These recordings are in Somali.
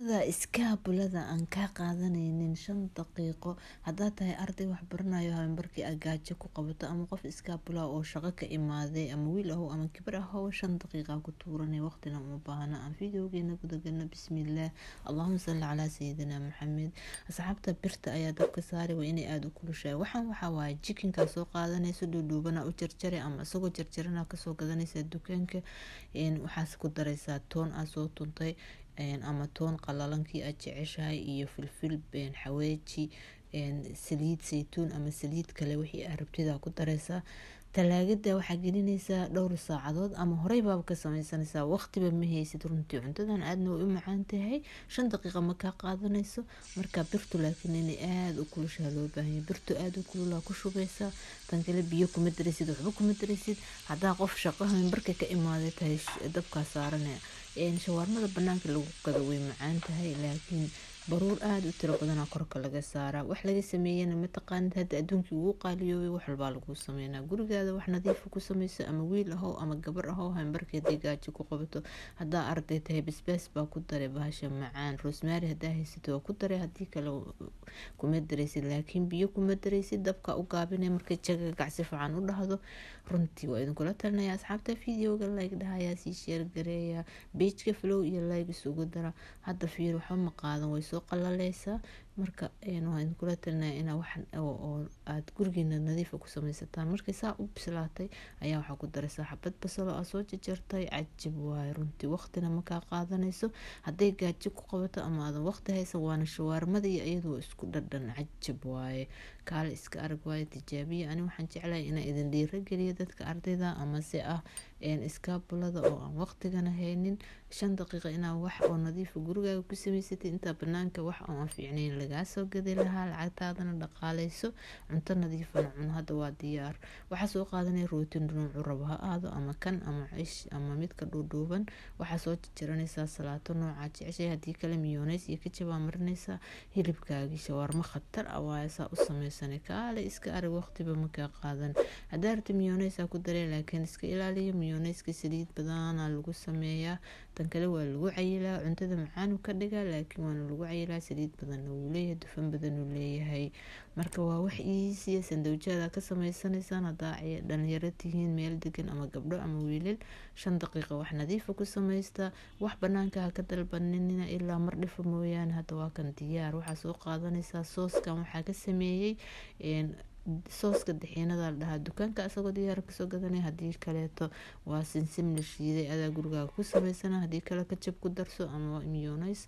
Cuntada iskaabulada aan kaa qaadanaynin shan daqiiqo. Haddaad tahay arday wax baranayo agaajo ku qabato ama qof iskaabula oo shaqo ka imaaday ama wiil ahow ama gabar ahow shan daqiiqa ku tuuranay waqtina uma baahna aan fiidiyowgeena guda galno allahuma salli calaa sayidina maxamed asxaabta birta ayaa dabka saari waa inay aada u kulushahay waxaan waxaa waaye jikinkaa soo qaadanaysa dhuudhuubana u jarjare ama isagoo jarjarana kasoo gadanaysa dukaanka waxaas ku daraysaa toon aad soo tuntay ama toon qalalankii aad jeceshahay iyo filfil xaweeji saliid saytuun ama saliid kale wixii aad rabtida ku dareysaa talaagada waxaa gelineysaa dhowr saacadood ama horeybaaba ka sameysanaysaa waqtiba ma haysid runtii cuntadan aadna way u macaan tahay shan daqiiqa ma kaa qaadanayso marka birtu laakiin inay aada u kulushaa loo baahanya birtu aada u kululaa ku shubaysaa tan kale biyo kuma daraysid waxba kuma daraysid haddaa qof shaqahan barka ka imaaday tahay dabkaa saarane shawaarmada banaanka lagu gado way macaan tahay laakiin baruur aada u tiro badanaa korka laga saaraa wax laga sameeyana mataqaanid hadda adduunkii ugu qaaliyoobay wax walbaa laguu sameynaa gurigaada wax nadiifa ku sameyso ama wiil ahow ama gabar ahow hambarkeedii gaajo ku qabato hadaa arday tahay basbaas baa ku daray bahasha macaan rosmary hadaa haysato waa ku daray hadii kale kuma daraysid laakiin biyo kuma daraysid dabka u gaabine markay jagagac si fiican u dhahdo runtii waa idinkula talinaya asxaabta videoga layg dhahaya sii sheergareeya beijka flow iyo layg isugu dara hadda fiir waxba maqaadan waysoo qalaleysa marka waa idin kula talinaya inaa waxan oo aada gurigiina nadiifa ku samaysataan markay saa u bislaatay ayaa waxaa ku daraysaa xabad basalo aa soo jajartay cajib waay runtii waqtina makaa qaadanayso hadday gaajo ku qabato ama aadan waqti haysan waana shawaarmada iyo iyadu isku dhadhan cajib waaye kaale iska arag waaye tijaabiya ani waxaan jeclahay inaa idin dhiiro geliya dadka ardayda amase ah iskaabulada oo aan waqtigana haynin shan daqiiqa inaa wax oo nadiifa ah gurigaaga ku samaysatay intaa banaanka wax oo aan fiicnayn laga lagaa soo gadi lahaa lacagtaadana dhaqaaleyso cunto nadiifana ah, cun hadda waa diyaar waxaa soo qaadanaya rootin dhunuucu rabo ha aado ama kan ama cish ama midka dhuudhuuban waxaa soo jajaranaysaa salaato noocaa jeceshay haddii kale miyooneys iyo kajabaa marinaysaa hilibkaagii shawaarmo khatar ah waayasaa u sameysana kaale iska arag waqtiba makaa qaadan haddaa rabta miyoneysaa ku daree laakiin iska ilaaliyo miyoneyska saliid badanaa lagu sameeyaa tan kale waa lagu cayilaa cuntada macaanu ka dhigaa laakiin waana lagu cayilaa saliid badanna wuu leeyahay dufan badan uu leeyahay marka waa wax iisiya sandawjaada ka samaysaneysaan hadaa dhalinyaro tihiin meel degan ama gabdho ama wiilal shan daqiiqa wax nadiifa ah ku samaysta wax banaanka ka dalbanina ilaa mar dhifa ah mooyaane hadda waa kan diyaar waxaa soo qaadanaysaa sooskan waxaa ka sameeyey sooska daxiinada la dhahaa dukaanka isagoo diyaara kasoo gadanay hadii kaleeto waa simsim la shiiday adaa gurigaga ku sameysana hadii kale ka jab ku darso ama mionis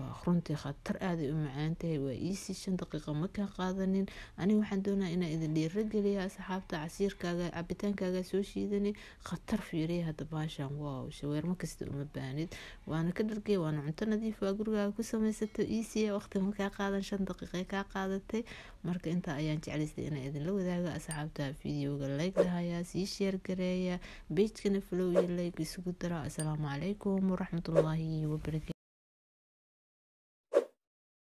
waa runtii khatar aaday u macaantahay waa iisii shan daqiiqa makaa qaadanin aniga waxaan doonaa inaa idin dhiiro geliya asxaabta casiirkaaga cabitaankaaga soo shiidani khatar fiiriya hadda baashan wow shaweermo kasta uma baanid waana ka dhargey waana cunto nadiif ah. gurigaaga ku samaysato iisiya waqti makaa qaadan shan daqiiqe kaa qaadatay marka intaa ayaan jeclaystay inaa idinla wadaaga asxaabta fideoga leegdahayaa sii sheergareeya beejkana flow iyo leeg isugu dara asalaamu calaykum waraxmatullaahi wabarakatu